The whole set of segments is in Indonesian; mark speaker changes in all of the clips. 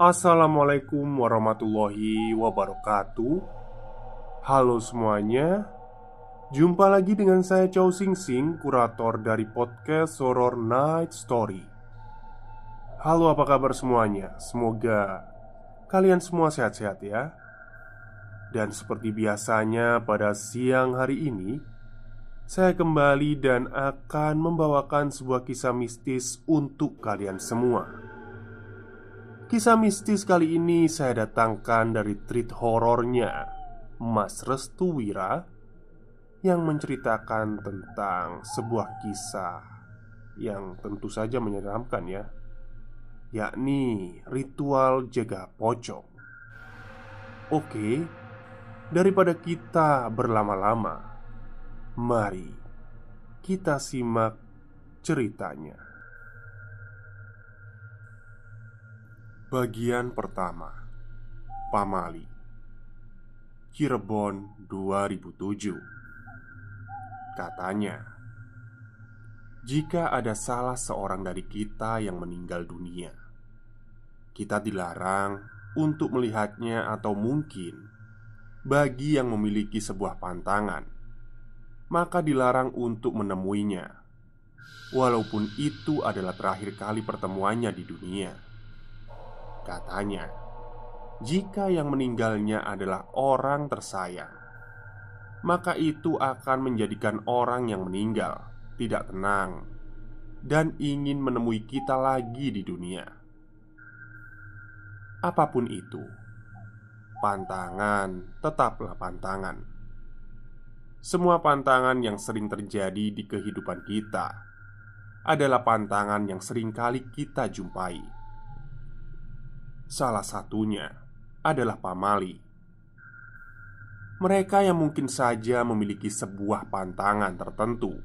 Speaker 1: Assalamualaikum warahmatullahi wabarakatuh Halo semuanya Jumpa lagi dengan saya Chow Sing Sing Kurator dari podcast Horror Night Story Halo apa kabar semuanya Semoga kalian semua sehat-sehat ya Dan seperti biasanya pada siang hari ini Saya kembali dan akan membawakan sebuah kisah mistis untuk kalian semua Kisah mistis kali ini saya datangkan dari treat horornya Mas Restu Wira Yang menceritakan tentang sebuah kisah Yang tentu saja menyeramkan ya Yakni ritual jaga pocong Oke, daripada kita berlama-lama Mari kita simak ceritanya Bagian pertama Pamali Cirebon 2007 Katanya Jika ada salah seorang dari kita yang meninggal dunia Kita dilarang untuk melihatnya atau mungkin Bagi yang memiliki sebuah pantangan Maka dilarang untuk menemuinya Walaupun itu adalah terakhir kali pertemuannya di dunia Katanya, jika yang meninggalnya adalah orang tersayang, maka itu akan menjadikan orang yang meninggal tidak tenang dan ingin menemui kita lagi di dunia. Apapun itu, pantangan tetaplah pantangan. Semua pantangan yang sering terjadi di kehidupan kita adalah pantangan yang sering kali kita jumpai Salah satunya adalah pamali. Mereka yang mungkin saja memiliki sebuah pantangan tertentu,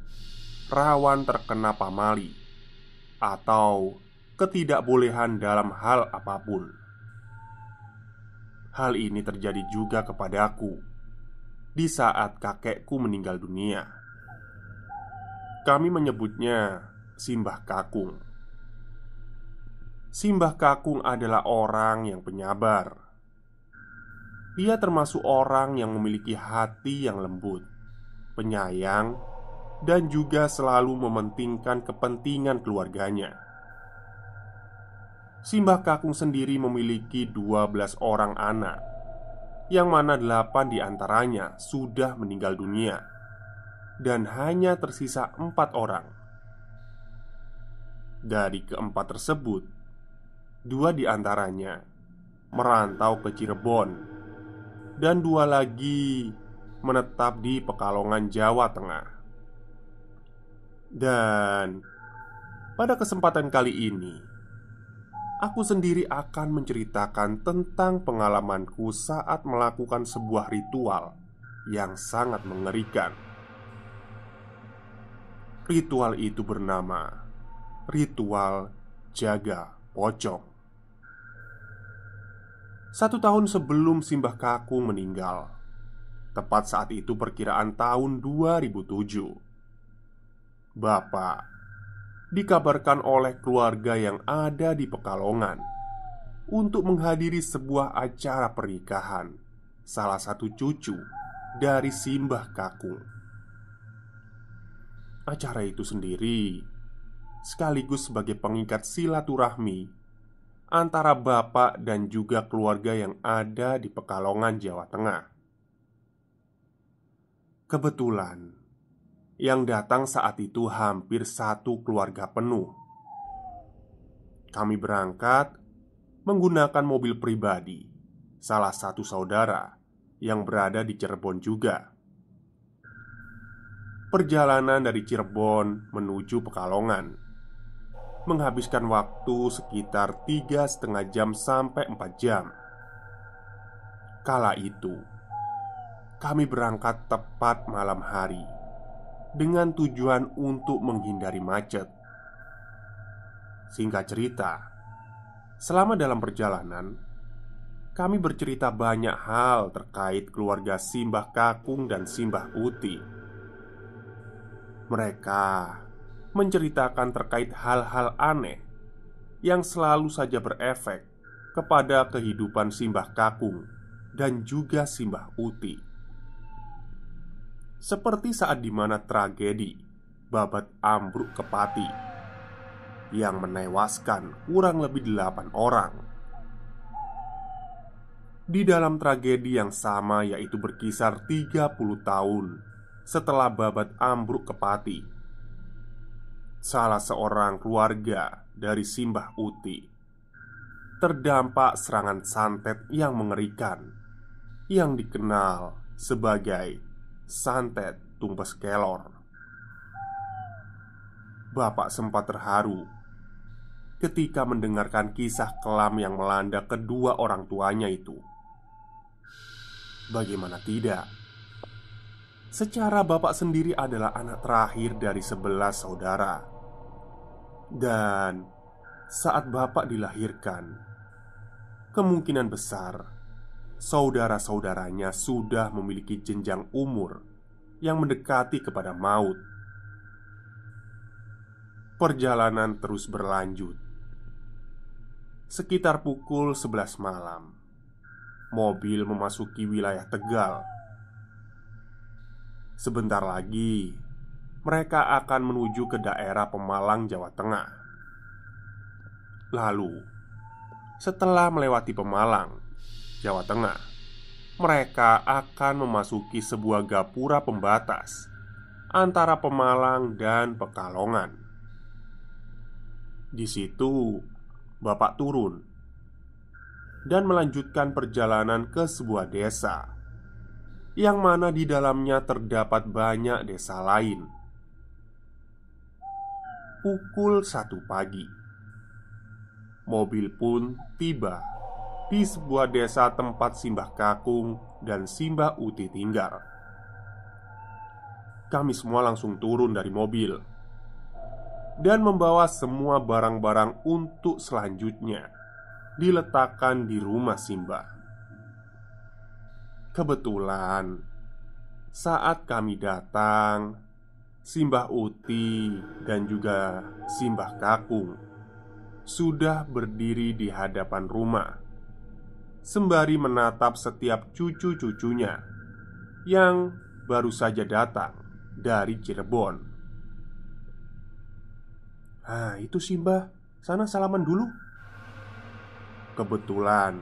Speaker 1: rawan terkena pamali atau ketidakbolehan dalam hal apapun. Hal ini terjadi juga kepadaku di saat kakekku meninggal dunia. Kami menyebutnya Simbah Kakung. Simbah Kakung adalah orang yang penyabar. Ia termasuk orang yang memiliki hati yang lembut, penyayang, dan juga selalu mementingkan kepentingan keluarganya. Simbah Kakung sendiri memiliki 12 orang anak, yang mana 8 diantaranya sudah meninggal dunia dan hanya tersisa empat orang. Dari keempat tersebut, Dua di antaranya merantau ke Cirebon dan dua lagi menetap di Pekalongan, Jawa Tengah. Dan pada kesempatan kali ini, aku sendiri akan menceritakan tentang pengalamanku saat melakukan sebuah ritual yang sangat mengerikan. Ritual itu bernama ritual jaga pocong. Satu tahun sebelum Simbah Kakung meninggal Tepat saat itu perkiraan tahun 2007 Bapak Dikabarkan oleh keluarga yang ada di Pekalongan Untuk menghadiri sebuah acara pernikahan Salah satu cucu dari Simbah Kakung Acara itu sendiri Sekaligus sebagai pengikat silaturahmi antara bapak dan juga keluarga yang ada di Pekalongan, Jawa Tengah. Kebetulan yang datang saat itu hampir satu keluarga penuh. Kami berangkat menggunakan mobil pribadi salah satu saudara yang berada di Cirebon juga. Perjalanan dari Cirebon menuju Pekalongan menghabiskan waktu sekitar tiga setengah jam sampai 4 jam. Kala itu, kami berangkat tepat malam hari dengan tujuan untuk menghindari macet. Singkat cerita, selama dalam perjalanan, kami bercerita banyak hal terkait keluarga Simbah Kakung dan Simbah Uti. Mereka menceritakan terkait hal-hal aneh yang selalu saja berefek kepada kehidupan Simbah Kakung dan juga Simbah Uti. Seperti saat dimana tragedi babat ambruk ke Pati yang menewaskan kurang lebih delapan orang. Di dalam tragedi yang sama yaitu berkisar 30 tahun setelah babat ambruk ke Pati salah seorang keluarga dari Simbah Uti terdampak serangan santet yang mengerikan yang dikenal sebagai santet tumpes kelor. Bapak sempat terharu ketika mendengarkan kisah kelam yang melanda kedua orang tuanya itu. Bagaimana tidak? Secara bapak sendiri adalah anak terakhir dari sebelas saudara dan saat bapak dilahirkan, kemungkinan besar saudara-saudaranya sudah memiliki jenjang umur yang mendekati kepada maut. Perjalanan terus berlanjut. Sekitar pukul 11 malam, mobil memasuki wilayah Tegal. Sebentar lagi, mereka akan menuju ke daerah Pemalang, Jawa Tengah. Lalu, setelah melewati Pemalang, Jawa Tengah, mereka akan memasuki sebuah gapura pembatas antara Pemalang dan Pekalongan. Di situ, Bapak turun dan melanjutkan perjalanan ke sebuah desa, yang mana di dalamnya terdapat banyak desa lain pukul satu pagi Mobil pun tiba di sebuah desa tempat Simbah Kakung dan Simbah Uti tinggal Kami semua langsung turun dari mobil Dan membawa semua barang-barang untuk selanjutnya Diletakkan di rumah Simbah Kebetulan, saat kami datang, Simbah Uti dan juga Simbah Kakung sudah berdiri di hadapan rumah sembari menatap setiap cucu-cucunya yang baru saja datang dari Cirebon. "Ah, itu Simbah, sana salaman dulu." Kebetulan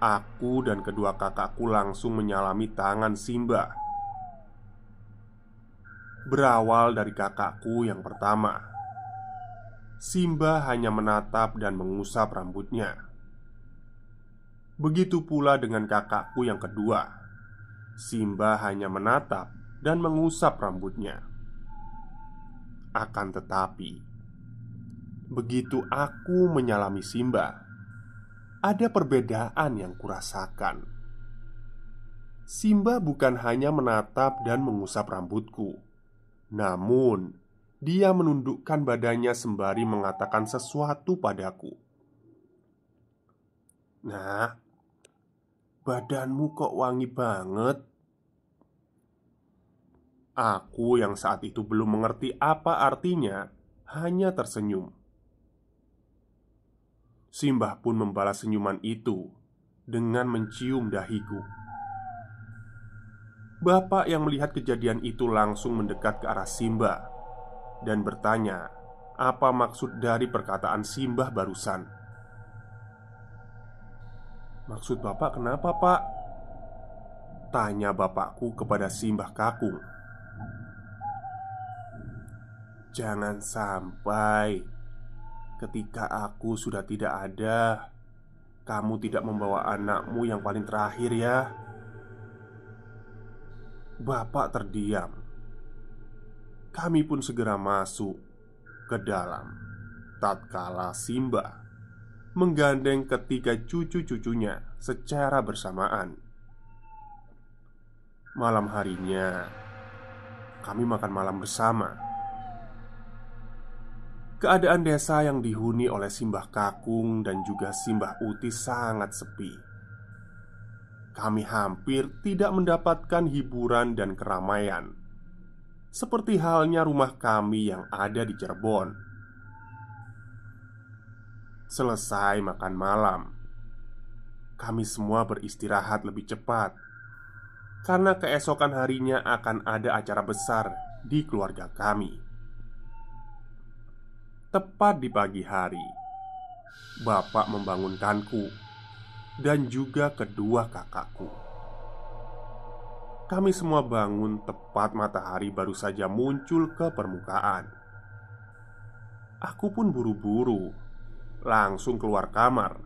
Speaker 1: aku dan kedua kakakku langsung menyalami tangan Simbah berawal dari kakakku yang pertama. Simba hanya menatap dan mengusap rambutnya. Begitu pula dengan kakakku yang kedua. Simba hanya menatap dan mengusap rambutnya. Akan tetapi, begitu aku menyalami Simba, ada perbedaan yang kurasakan. Simba bukan hanya menatap dan mengusap rambutku namun, dia menundukkan badannya sembari mengatakan sesuatu padaku. "Nah, badanmu kok wangi banget." Aku yang saat itu belum mengerti apa artinya, hanya tersenyum. Simbah pun membalas senyuman itu dengan mencium dahiku. Bapak yang melihat kejadian itu langsung mendekat ke arah Simba dan bertanya, "Apa maksud dari perkataan Simbah barusan?" "Maksud Bapak kenapa, Pak?" tanya bapakku kepada Simbah Kakung. Jangan sampai ketika aku sudah tidak ada, kamu tidak membawa anakmu yang paling terakhir, ya. Bapak terdiam. Kami pun segera masuk ke dalam. Tatkala Simba menggandeng ketiga cucu-cucunya secara bersamaan. Malam harinya, kami makan malam bersama. Keadaan desa yang dihuni oleh Simbah Kakung dan juga Simbah Uti sangat sepi kami hampir tidak mendapatkan hiburan dan keramaian, seperti halnya rumah kami yang ada di Cirebon. Selesai makan malam, kami semua beristirahat lebih cepat karena keesokan harinya akan ada acara besar di keluarga kami. Tepat di pagi hari, bapak membangunkanku dan juga kedua kakakku. Kami semua bangun tepat matahari baru saja muncul ke permukaan. Aku pun buru-buru langsung keluar kamar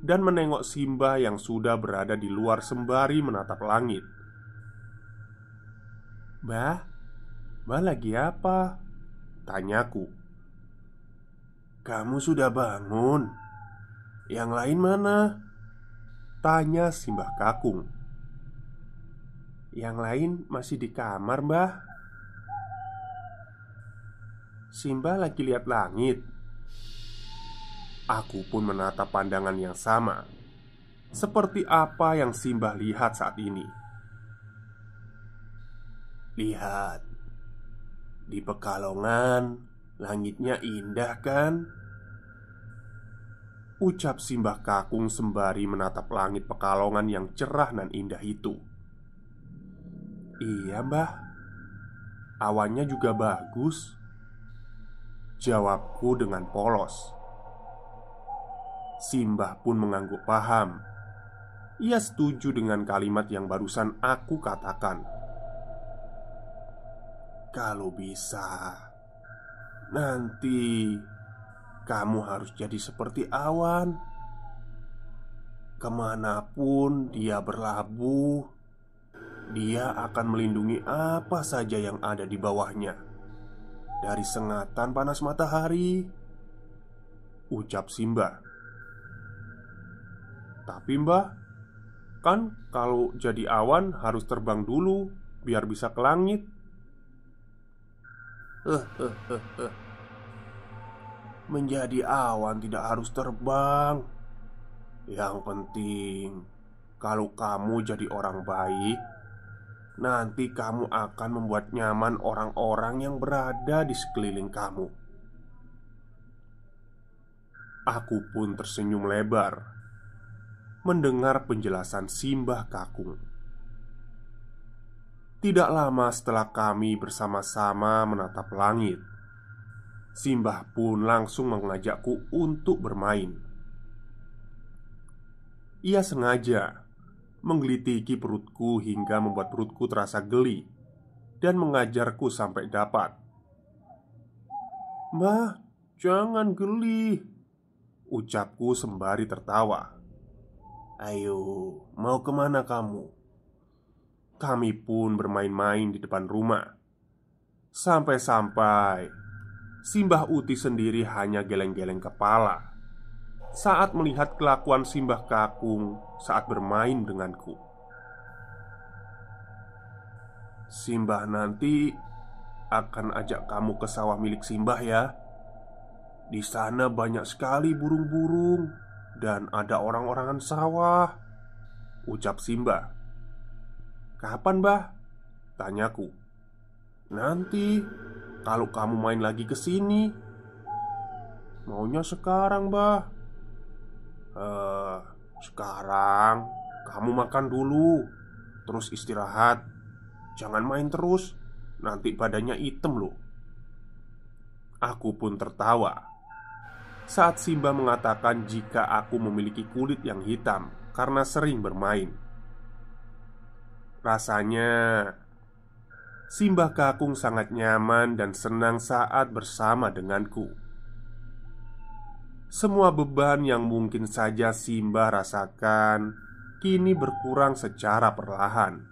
Speaker 1: dan menengok Simba yang sudah berada di luar sembari menatap langit. "Bah, bah lagi apa?" tanyaku. "Kamu sudah bangun?" Yang lain mana? Tanya Simbah Kakung Yang lain masih di kamar mbah Simbah lagi lihat langit Aku pun menatap pandangan yang sama Seperti apa yang Simbah lihat saat ini Lihat Di Pekalongan Langitnya indah kan? Ucap Simbah Kakung sembari menatap langit pekalongan yang cerah dan indah itu Iya mbah Awannya juga bagus Jawabku dengan polos Simbah pun mengangguk paham Ia setuju dengan kalimat yang barusan aku katakan Kalau bisa Nanti kamu harus jadi seperti awan Kemanapun dia berlabuh Dia akan melindungi apa saja yang ada di bawahnya Dari sengatan panas matahari Ucap Simba Tapi mbah Kan kalau jadi awan harus terbang dulu Biar bisa ke langit eh, eh, eh, menjadi awan tidak harus terbang. Yang penting, kalau kamu jadi orang baik, nanti kamu akan membuat nyaman orang-orang yang berada di sekeliling kamu. Aku pun tersenyum lebar mendengar penjelasan Simbah Kakung. Tidak lama setelah kami bersama-sama menatap langit, Simbah pun langsung mengajakku untuk bermain. Ia sengaja menggelitiki perutku hingga membuat perutku terasa geli dan mengajarku sampai dapat. "Mbah, jangan geli," ucapku sembari tertawa. "Ayo, mau kemana kamu?" Kami pun bermain-main di depan rumah. Sampai-sampai Simbah Uti sendiri hanya geleng-geleng kepala saat melihat kelakuan Simbah Kakung saat bermain denganku. Simbah nanti akan ajak kamu ke sawah milik Simbah ya. Di sana banyak sekali burung-burung dan ada orang-orangan sawah. Ucap Simbah. Kapan, Bah? Tanyaku. Nanti kalau kamu main lagi ke sini, maunya sekarang, bah. Eh, sekarang kamu makan dulu, terus istirahat. Jangan main terus, nanti badannya item loh. Aku pun tertawa saat Simba mengatakan jika aku memiliki kulit yang hitam karena sering bermain. Rasanya Simbah Kakung sangat nyaman dan senang saat bersama denganku. Semua beban yang mungkin saja Simbah rasakan kini berkurang secara perlahan.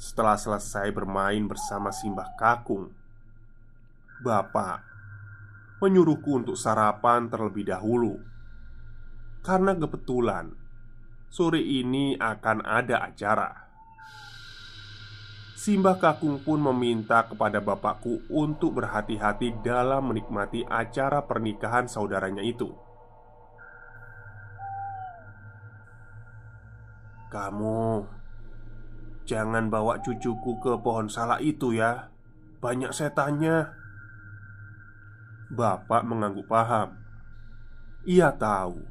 Speaker 1: Setelah selesai bermain bersama Simbah Kakung, Bapak menyuruhku untuk sarapan terlebih dahulu karena kebetulan sore ini akan ada acara. Simbah Kakung pun meminta kepada bapakku untuk berhati-hati dalam menikmati acara pernikahan saudaranya itu. Kamu jangan bawa cucuku ke pohon salak itu ya. Banyak setannya. Bapak mengangguk paham. Ia tahu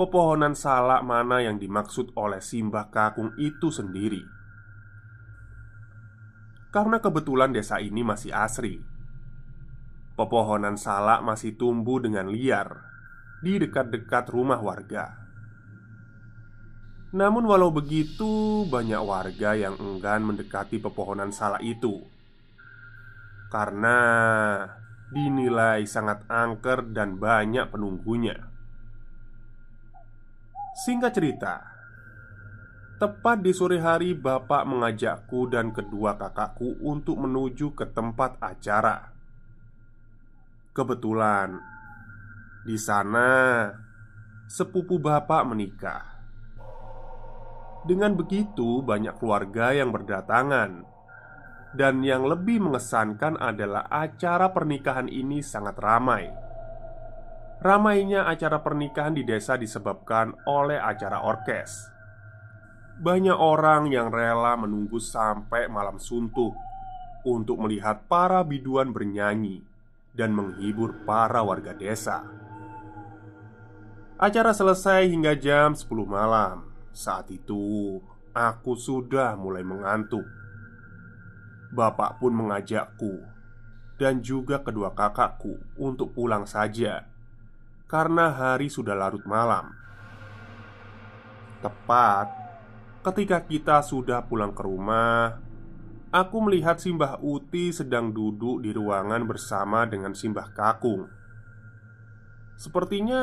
Speaker 1: pepohonan salak mana yang dimaksud oleh Simbah Kakung itu sendiri karena kebetulan desa ini masih asri. Pepohonan salak masih tumbuh dengan liar di dekat-dekat rumah warga. Namun walau begitu, banyak warga yang enggan mendekati pepohonan salak itu Karena dinilai sangat angker dan banyak penunggunya Singkat cerita Tepat di sore hari, bapak mengajakku dan kedua kakakku untuk menuju ke tempat acara. Kebetulan di sana sepupu bapak menikah. Dengan begitu, banyak keluarga yang berdatangan, dan yang lebih mengesankan adalah acara pernikahan ini sangat ramai. Ramainya acara pernikahan di desa disebabkan oleh acara orkes banyak orang yang rela menunggu sampai malam suntuk untuk melihat para biduan bernyanyi dan menghibur para warga desa. Acara selesai hingga jam 10 malam. Saat itu, aku sudah mulai mengantuk. Bapak pun mengajakku dan juga kedua kakakku untuk pulang saja karena hari sudah larut malam. Tepat Ketika kita sudah pulang ke rumah, aku melihat Simbah Uti sedang duduk di ruangan bersama dengan Simbah Kakung. Sepertinya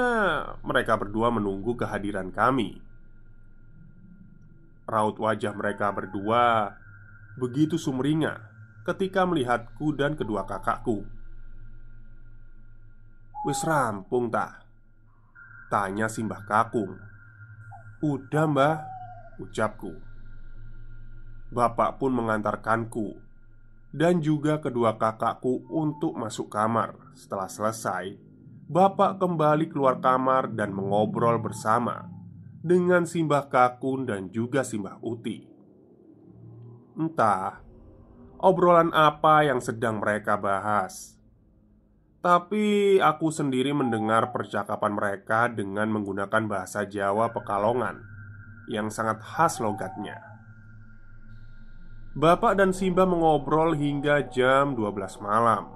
Speaker 1: mereka berdua menunggu kehadiran kami. Raut wajah mereka berdua begitu sumringah ketika melihatku dan kedua kakakku. Wis rampung tak? Tanya Simbah Kakung. Udah mbah ucapku. Bapak pun mengantarkanku dan juga kedua kakakku untuk masuk kamar. Setelah selesai, bapak kembali keluar kamar dan mengobrol bersama dengan Simbah Kakun dan juga Simbah Uti. Entah obrolan apa yang sedang mereka bahas. Tapi aku sendiri mendengar percakapan mereka dengan menggunakan bahasa Jawa Pekalongan yang sangat khas logatnya. Bapak dan Simba mengobrol hingga jam 12 malam.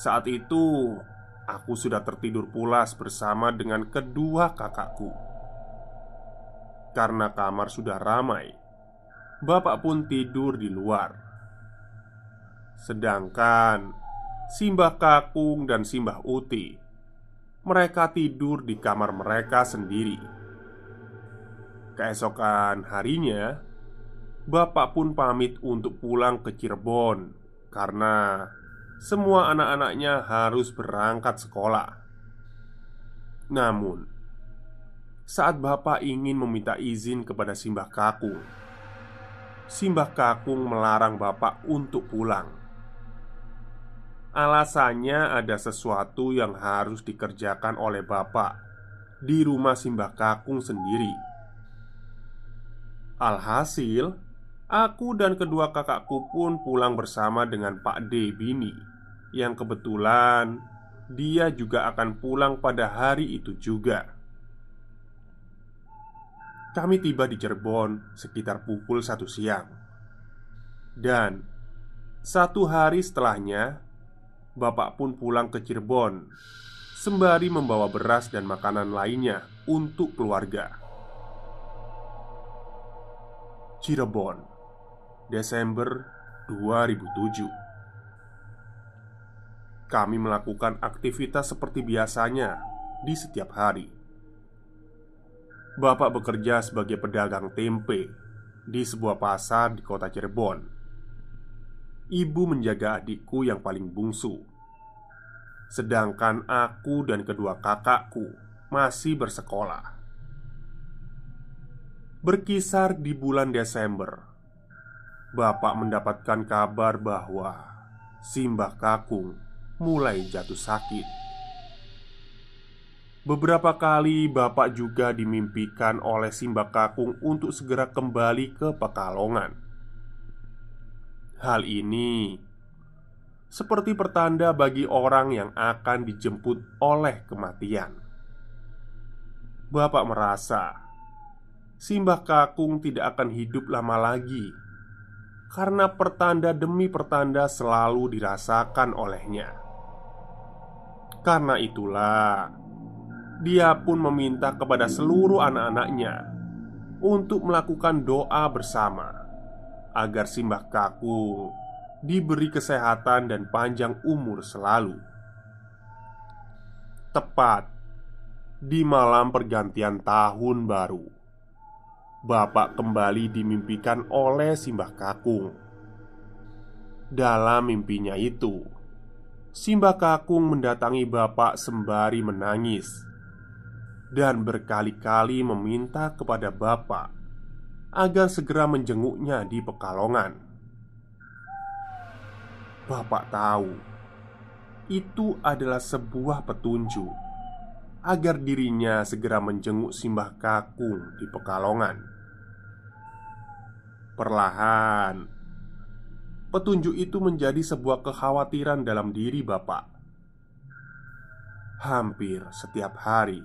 Speaker 1: Saat itu, aku sudah tertidur pulas bersama dengan kedua kakakku. Karena kamar sudah ramai, bapak pun tidur di luar. Sedangkan Simbah Kakung dan Simbah Uti Mereka tidur di kamar mereka sendiri Keesokan harinya, bapak pun pamit untuk pulang ke Cirebon karena semua anak-anaknya harus berangkat sekolah. Namun, saat bapak ingin meminta izin kepada Simbah Kakung, Simbah Kakung melarang bapak untuk pulang. Alasannya ada sesuatu yang harus dikerjakan oleh bapak di rumah Simbah Kakung sendiri. Alhasil, aku dan kedua kakakku pun pulang bersama dengan Pak D Bini yang kebetulan dia juga akan pulang pada hari itu juga. Kami tiba di Cirebon sekitar pukul satu siang Dan satu hari setelahnya Bapak pun pulang ke Cirebon Sembari membawa beras dan makanan lainnya untuk keluarga Cirebon Desember 2007 Kami melakukan aktivitas seperti biasanya di setiap hari Bapak bekerja sebagai pedagang tempe di sebuah pasar di kota Cirebon Ibu menjaga adikku yang paling bungsu Sedangkan aku dan kedua kakakku masih bersekolah berkisar di bulan Desember. Bapak mendapatkan kabar bahwa Simbah Kakung mulai jatuh sakit. Beberapa kali Bapak juga dimimpikan oleh Simbah Kakung untuk segera kembali ke Pekalongan. Hal ini seperti pertanda bagi orang yang akan dijemput oleh kematian. Bapak merasa Simbah Kakung tidak akan hidup lama lagi karena pertanda demi pertanda selalu dirasakan olehnya. Karena itulah, dia pun meminta kepada seluruh anak-anaknya untuk melakukan doa bersama agar Simbah Kakung diberi kesehatan dan panjang umur selalu. Tepat di malam pergantian tahun baru. Bapak kembali dimimpikan oleh Simbah Kakung. Dalam mimpinya itu, Simbah Kakung mendatangi Bapak sembari menangis dan berkali-kali meminta kepada Bapak agar segera menjenguknya di Pekalongan. Bapak tahu itu adalah sebuah petunjuk agar dirinya segera menjenguk Simbah Kakung di Pekalongan. Perlahan Petunjuk itu menjadi sebuah kekhawatiran dalam diri Bapak Hampir setiap hari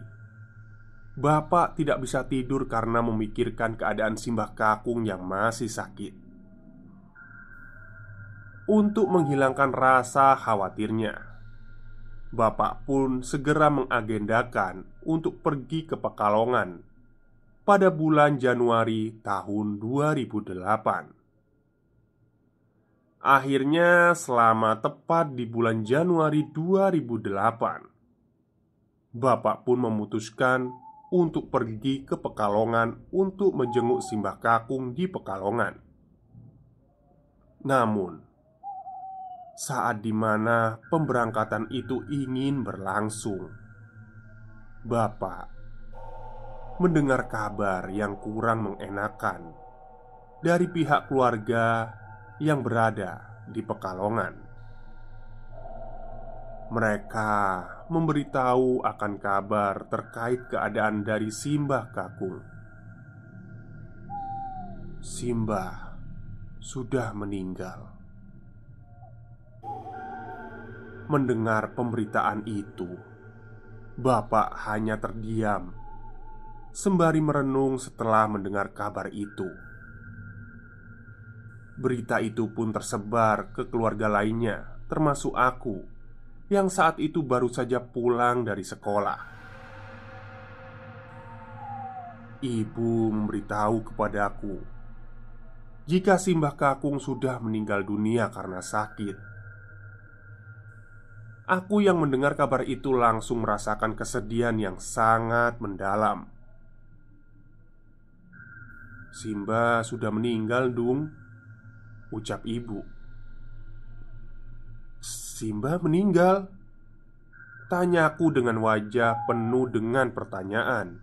Speaker 1: Bapak tidak bisa tidur karena memikirkan keadaan Simbah Kakung yang masih sakit Untuk menghilangkan rasa khawatirnya Bapak pun segera mengagendakan untuk pergi ke Pekalongan pada bulan Januari tahun 2008. Akhirnya selama tepat di bulan Januari 2008 Bapak pun memutuskan untuk pergi ke Pekalongan untuk menjenguk Simbah Kakung di Pekalongan. Namun, saat dimana pemberangkatan itu ingin berlangsung, Bapak mendengar kabar yang kurang mengenakan dari pihak keluarga yang berada di Pekalongan. Mereka memberitahu akan kabar terkait keadaan dari Simbah Kakung. Simbah sudah meninggal. Mendengar pemberitaan itu, Bapak hanya terdiam sembari merenung setelah mendengar kabar itu. Berita itu pun tersebar ke keluarga lainnya, termasuk aku, yang saat itu baru saja pulang dari sekolah. Ibu memberitahu kepadaku jika Simbah Kakung sudah meninggal dunia karena sakit. Aku yang mendengar kabar itu langsung merasakan kesedihan yang sangat mendalam. Simba sudah meninggal Dung Ucap ibu Simba meninggal Tanyaku dengan wajah penuh dengan pertanyaan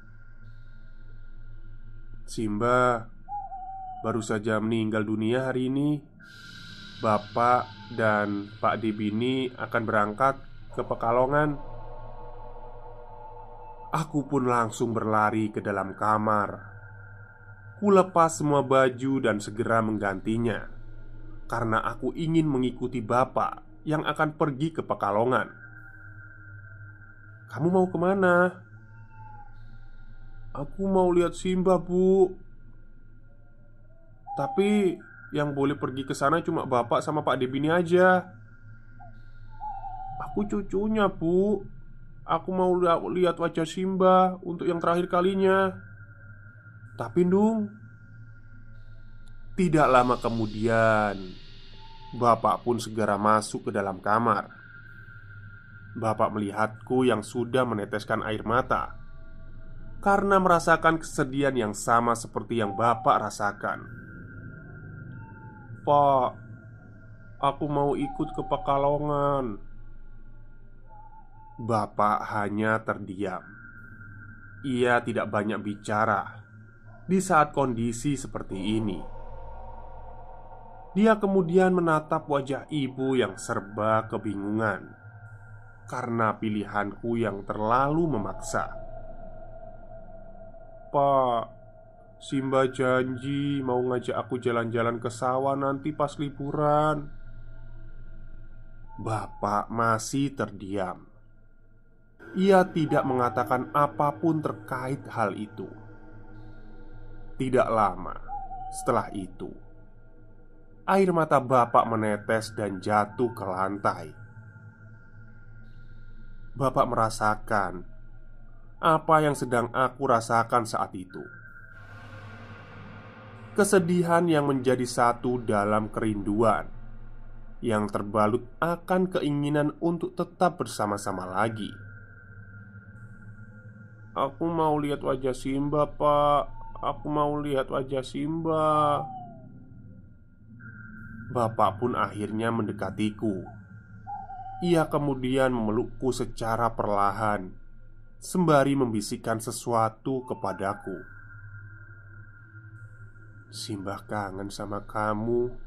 Speaker 1: Simba baru saja meninggal dunia hari ini Bapak dan Pak Dibini akan berangkat ke Pekalongan Aku pun langsung berlari ke dalam kamar Aku lepas semua baju dan segera menggantinya Karena aku ingin mengikuti bapak yang akan pergi ke Pekalongan Kamu mau kemana? Aku mau lihat Simba bu Tapi yang boleh pergi ke sana cuma bapak sama Pak Debini aja Aku cucunya bu Aku mau lihat wajah Simba untuk yang terakhir kalinya. Tapi Ndung Tidak lama kemudian Bapak pun segera masuk ke dalam kamar Bapak melihatku yang sudah meneteskan air mata Karena merasakan kesedihan yang sama seperti yang bapak rasakan Pak Aku mau ikut ke Pekalongan Bapak hanya terdiam Ia tidak banyak bicara di saat kondisi seperti ini. Dia kemudian menatap wajah ibu yang serba kebingungan karena pilihanku yang terlalu memaksa. "Pak, Simba janji mau ngajak aku jalan-jalan ke sawah nanti pas liburan." Bapak masih terdiam. Ia tidak mengatakan apapun terkait hal itu. Tidak lama setelah itu, air mata bapak menetes dan jatuh ke lantai. Bapak merasakan apa yang sedang aku rasakan saat itu. Kesedihan yang menjadi satu dalam kerinduan yang terbalut akan keinginan untuk tetap bersama-sama lagi. Aku mau lihat wajah Simba, Pak. Aku mau lihat wajah Simba. Bapak pun akhirnya mendekatiku. Ia kemudian memelukku secara perlahan, sembari membisikkan sesuatu kepadaku. Simba kangen sama kamu."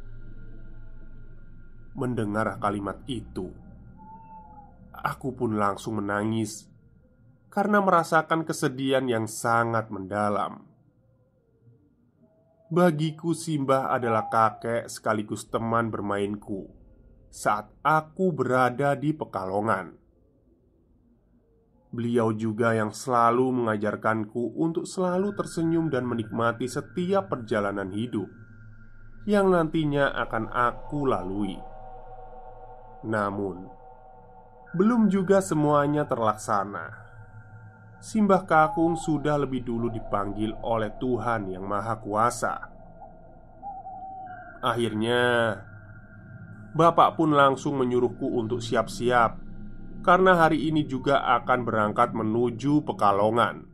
Speaker 1: Mendengar kalimat itu, aku pun langsung menangis karena merasakan kesedihan yang sangat mendalam. Bagiku Simbah adalah kakek sekaligus teman bermainku Saat aku berada di Pekalongan Beliau juga yang selalu mengajarkanku untuk selalu tersenyum dan menikmati setiap perjalanan hidup yang nantinya akan aku lalui. Namun, belum juga semuanya terlaksana. Simbah Kakung sudah lebih dulu dipanggil oleh Tuhan Yang Maha Kuasa. Akhirnya, bapak pun langsung menyuruhku untuk siap-siap karena hari ini juga akan berangkat menuju Pekalongan.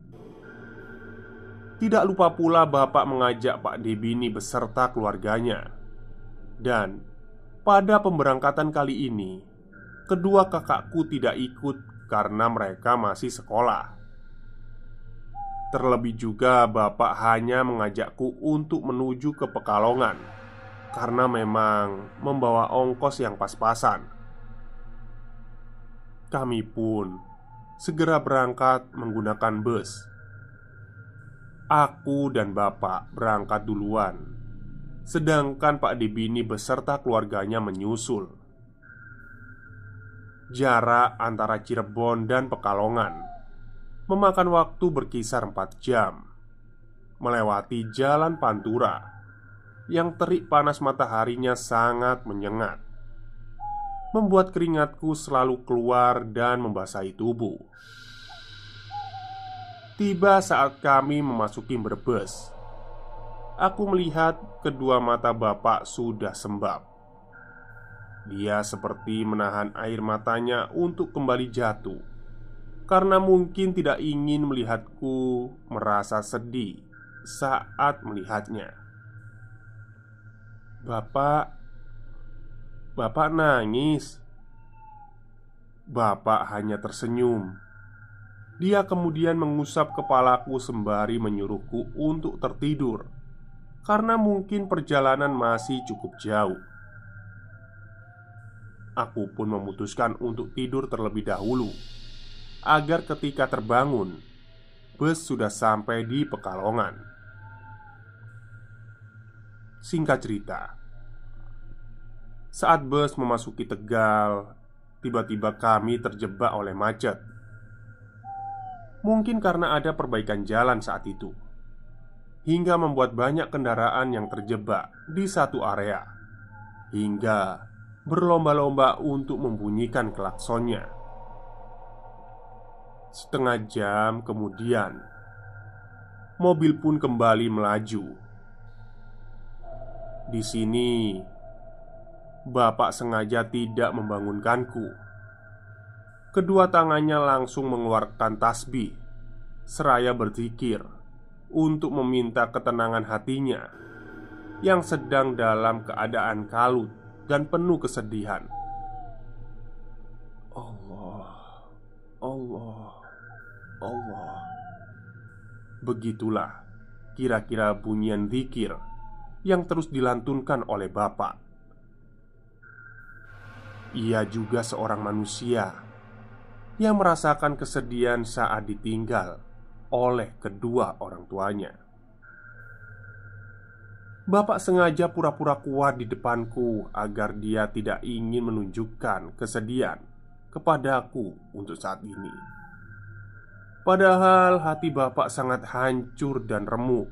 Speaker 1: Tidak lupa pula bapak mengajak Pak Debini beserta keluarganya. Dan pada pemberangkatan kali ini, kedua kakakku tidak ikut karena mereka masih sekolah. Terlebih juga bapak hanya mengajakku untuk menuju ke Pekalongan Karena memang membawa ongkos yang pas-pasan Kami pun segera berangkat menggunakan bus Aku dan bapak berangkat duluan Sedangkan Pak Dibini beserta keluarganya menyusul Jarak antara Cirebon dan Pekalongan memakan waktu berkisar 4 jam melewati jalan Pantura yang terik panas mataharinya sangat menyengat membuat keringatku selalu keluar dan membasahi tubuh. Tiba saat kami memasuki Brebes. Aku melihat kedua mata bapak sudah sembab. Dia seperti menahan air matanya untuk kembali jatuh karena mungkin tidak ingin melihatku merasa sedih saat melihatnya. Bapak, bapak nangis. Bapak hanya tersenyum. Dia kemudian mengusap kepalaku sembari menyuruhku untuk tertidur karena mungkin perjalanan masih cukup jauh. Aku pun memutuskan untuk tidur terlebih dahulu agar ketika terbangun, bus sudah sampai di Pekalongan. Singkat cerita, saat bus memasuki Tegal, tiba-tiba kami terjebak oleh macet. Mungkin karena ada perbaikan jalan saat itu, hingga membuat banyak kendaraan yang terjebak di satu area, hingga berlomba-lomba untuk membunyikan klaksonnya. Setengah jam kemudian, mobil pun kembali melaju. Di sini, bapak sengaja tidak membangunkanku. Kedua tangannya langsung mengeluarkan tasbih, seraya berzikir untuk meminta ketenangan hatinya yang sedang dalam keadaan kalut dan penuh kesedihan. Allah, Allah, Allah Begitulah kira-kira bunyian zikir yang terus dilantunkan oleh Bapak Ia juga seorang manusia yang merasakan kesedihan saat ditinggal oleh kedua orang tuanya. Bapak sengaja pura-pura kuat di depanku agar dia tidak ingin menunjukkan kesedihan kepadaku untuk saat ini. Padahal hati bapak sangat hancur dan remuk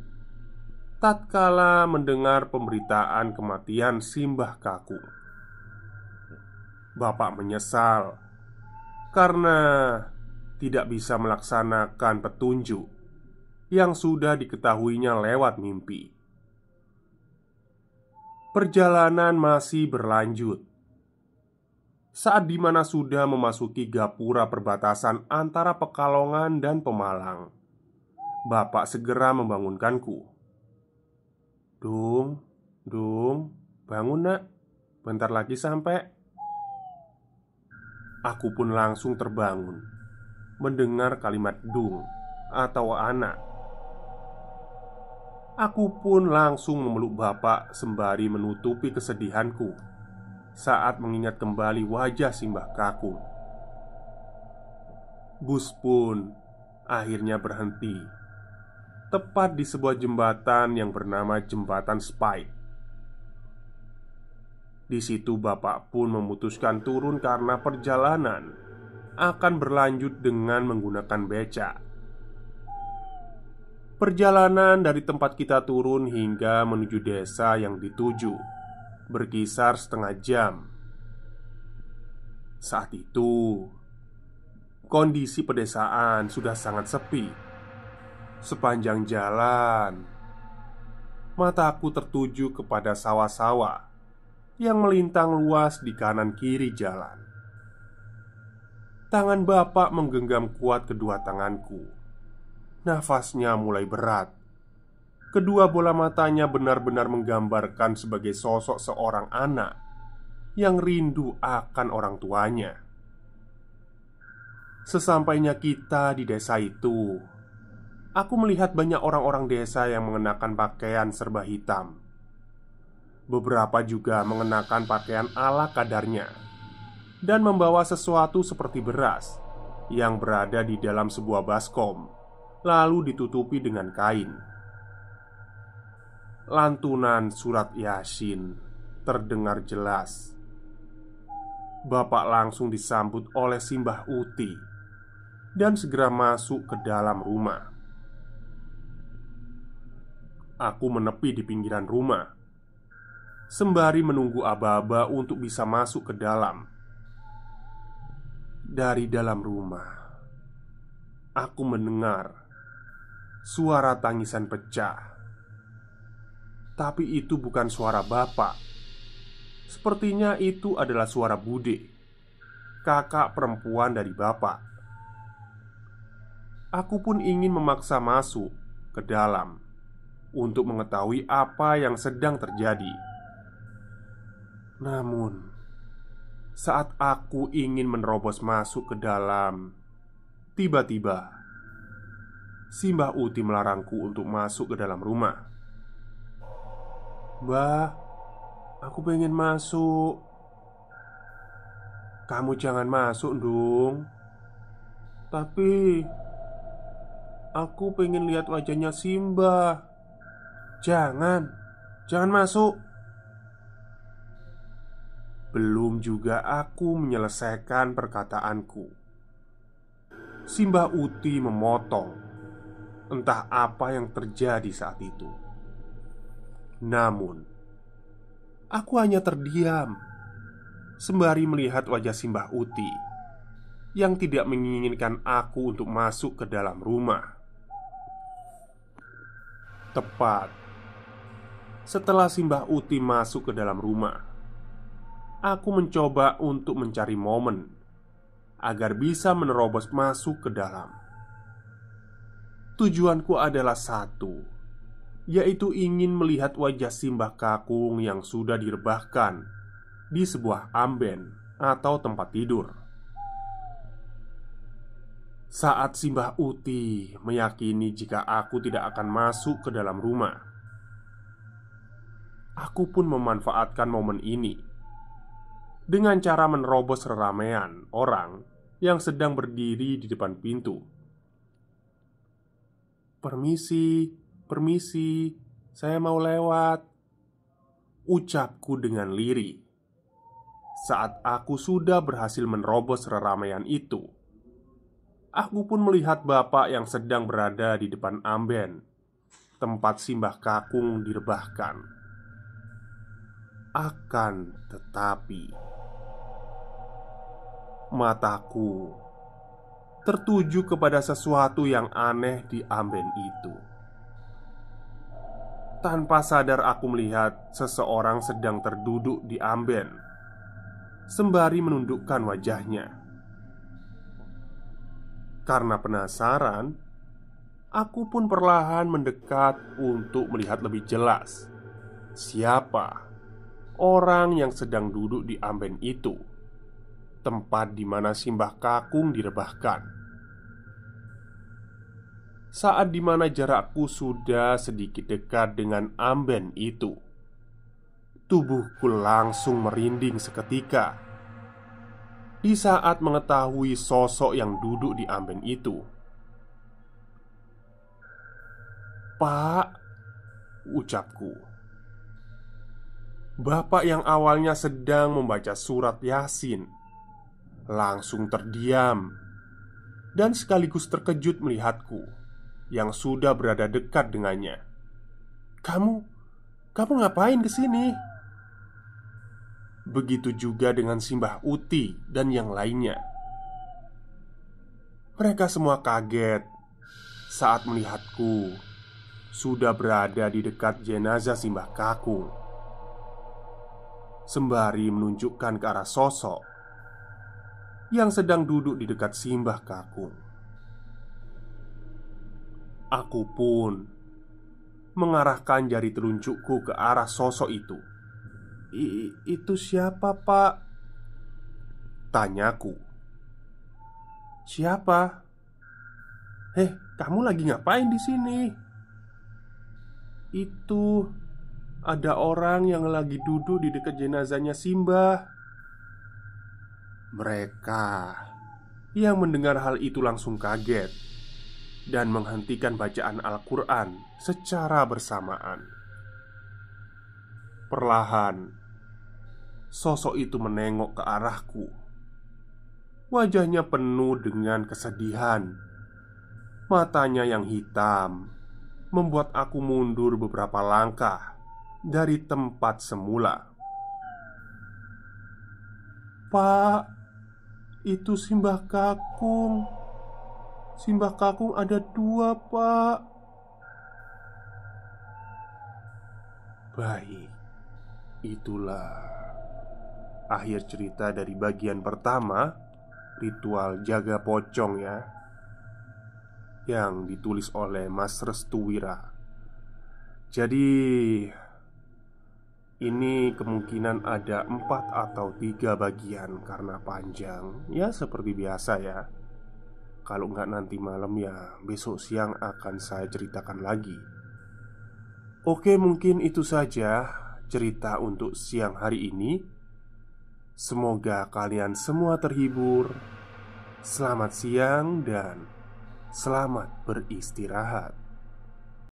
Speaker 1: tatkala mendengar pemberitaan kematian Simbah Kaku. Bapak menyesal karena tidak bisa melaksanakan petunjuk yang sudah diketahuinya lewat mimpi. Perjalanan masih berlanjut saat dimana sudah memasuki gapura perbatasan antara Pekalongan dan Pemalang. Bapak segera membangunkanku. Dung, dung, bangun nak, bentar lagi sampai. Aku pun langsung terbangun mendengar kalimat dung atau anak. Aku pun langsung memeluk bapak sembari menutupi kesedihanku saat mengingat kembali wajah Simbah Kakung. Bus pun akhirnya berhenti tepat di sebuah jembatan yang bernama Jembatan Spike. Di situ bapak pun memutuskan turun karena perjalanan akan berlanjut dengan menggunakan becak. Perjalanan dari tempat kita turun hingga menuju desa yang dituju berkisar setengah jam. Saat itu, kondisi pedesaan sudah sangat sepi. Sepanjang jalan, mataku tertuju kepada sawah-sawah yang melintang luas di kanan kiri jalan. Tangan bapak menggenggam kuat kedua tanganku. Nafasnya mulai berat. Kedua bola matanya benar-benar menggambarkan sebagai sosok seorang anak yang rindu akan orang tuanya. Sesampainya kita di desa itu, aku melihat banyak orang-orang desa yang mengenakan pakaian serba hitam. Beberapa juga mengenakan pakaian ala kadarnya dan membawa sesuatu seperti beras yang berada di dalam sebuah baskom, lalu ditutupi dengan kain lantunan surat Yasin terdengar jelas. Bapak langsung disambut oleh Simbah Uti dan segera masuk ke dalam rumah. Aku menepi di pinggiran rumah sembari menunggu Ababa untuk bisa masuk ke dalam. Dari dalam rumah, aku mendengar suara tangisan pecah tapi itu bukan suara bapak Sepertinya itu adalah suara Bude Kakak perempuan dari bapak Aku pun ingin memaksa masuk ke dalam Untuk mengetahui apa yang sedang terjadi Namun Saat aku ingin menerobos masuk ke dalam Tiba-tiba Simbah Uti melarangku untuk masuk ke dalam rumah Mbah, aku pengen masuk Kamu jangan masuk dong Tapi Aku pengen lihat wajahnya Simba Jangan Jangan masuk Belum juga aku menyelesaikan perkataanku Simba Uti memotong Entah apa yang terjadi saat itu namun, aku hanya terdiam sembari melihat wajah Simbah Uti yang tidak menginginkan aku untuk masuk ke dalam rumah. Tepat setelah Simbah Uti masuk ke dalam rumah, aku mencoba untuk mencari momen agar bisa menerobos masuk ke dalam. Tujuanku adalah satu yaitu ingin melihat wajah Simbah Kakung yang sudah direbahkan di sebuah amben atau tempat tidur. Saat Simbah Uti meyakini jika aku tidak akan masuk ke dalam rumah, aku pun memanfaatkan momen ini dengan cara menerobos keramaian orang yang sedang berdiri di depan pintu. Permisi, Permisi, saya mau lewat Ucapku dengan liri. Saat aku sudah berhasil menerobos keramaian itu Aku pun melihat bapak yang sedang berada di depan amben Tempat simbah kakung direbahkan Akan tetapi Mataku tertuju kepada sesuatu yang aneh di amben itu. Tanpa sadar aku melihat seseorang sedang terduduk di amben Sembari menundukkan wajahnya Karena penasaran Aku pun perlahan mendekat untuk melihat lebih jelas Siapa orang yang sedang duduk di amben itu Tempat di mana simbah kakung direbahkan saat dimana jarakku sudah sedikit dekat dengan amben itu. Tubuhku langsung merinding seketika. Di saat mengetahui sosok yang duduk di amben itu, "Pak," ucapku. Bapak yang awalnya sedang membaca surat Yasin langsung terdiam dan sekaligus terkejut melihatku yang sudah berada dekat dengannya. "Kamu, kamu ngapain ke sini?" Begitu juga dengan Simbah Uti dan yang lainnya. Mereka semua kaget saat melihatku sudah berada di dekat jenazah Simbah Kakung. Sembari menunjukkan ke arah sosok yang sedang duduk di dekat Simbah Kakung. Aku pun mengarahkan jari telunjukku ke arah sosok itu. I itu siapa, Pak? Tanyaku. Siapa? Eh, kamu lagi ngapain di sini? Itu ada orang yang lagi duduk di dekat jenazahnya Simba. Mereka yang mendengar hal itu langsung kaget dan menghentikan bacaan Al-Quran secara bersamaan. Perlahan, sosok itu menengok ke arahku. Wajahnya penuh dengan kesedihan. Matanya yang hitam membuat aku mundur beberapa langkah dari tempat semula. "Pak, itu Simbah Kakung." Simbah kakung ada dua, Pak. Baik, itulah akhir cerita dari bagian pertama ritual jaga pocong ya yang ditulis oleh Mas Restuwira. Jadi ini kemungkinan ada empat atau tiga bagian karena panjang Ya seperti biasa ya kalau nggak nanti malam ya besok siang akan saya ceritakan lagi Oke mungkin itu saja cerita untuk siang hari ini Semoga kalian semua terhibur Selamat siang dan selamat beristirahat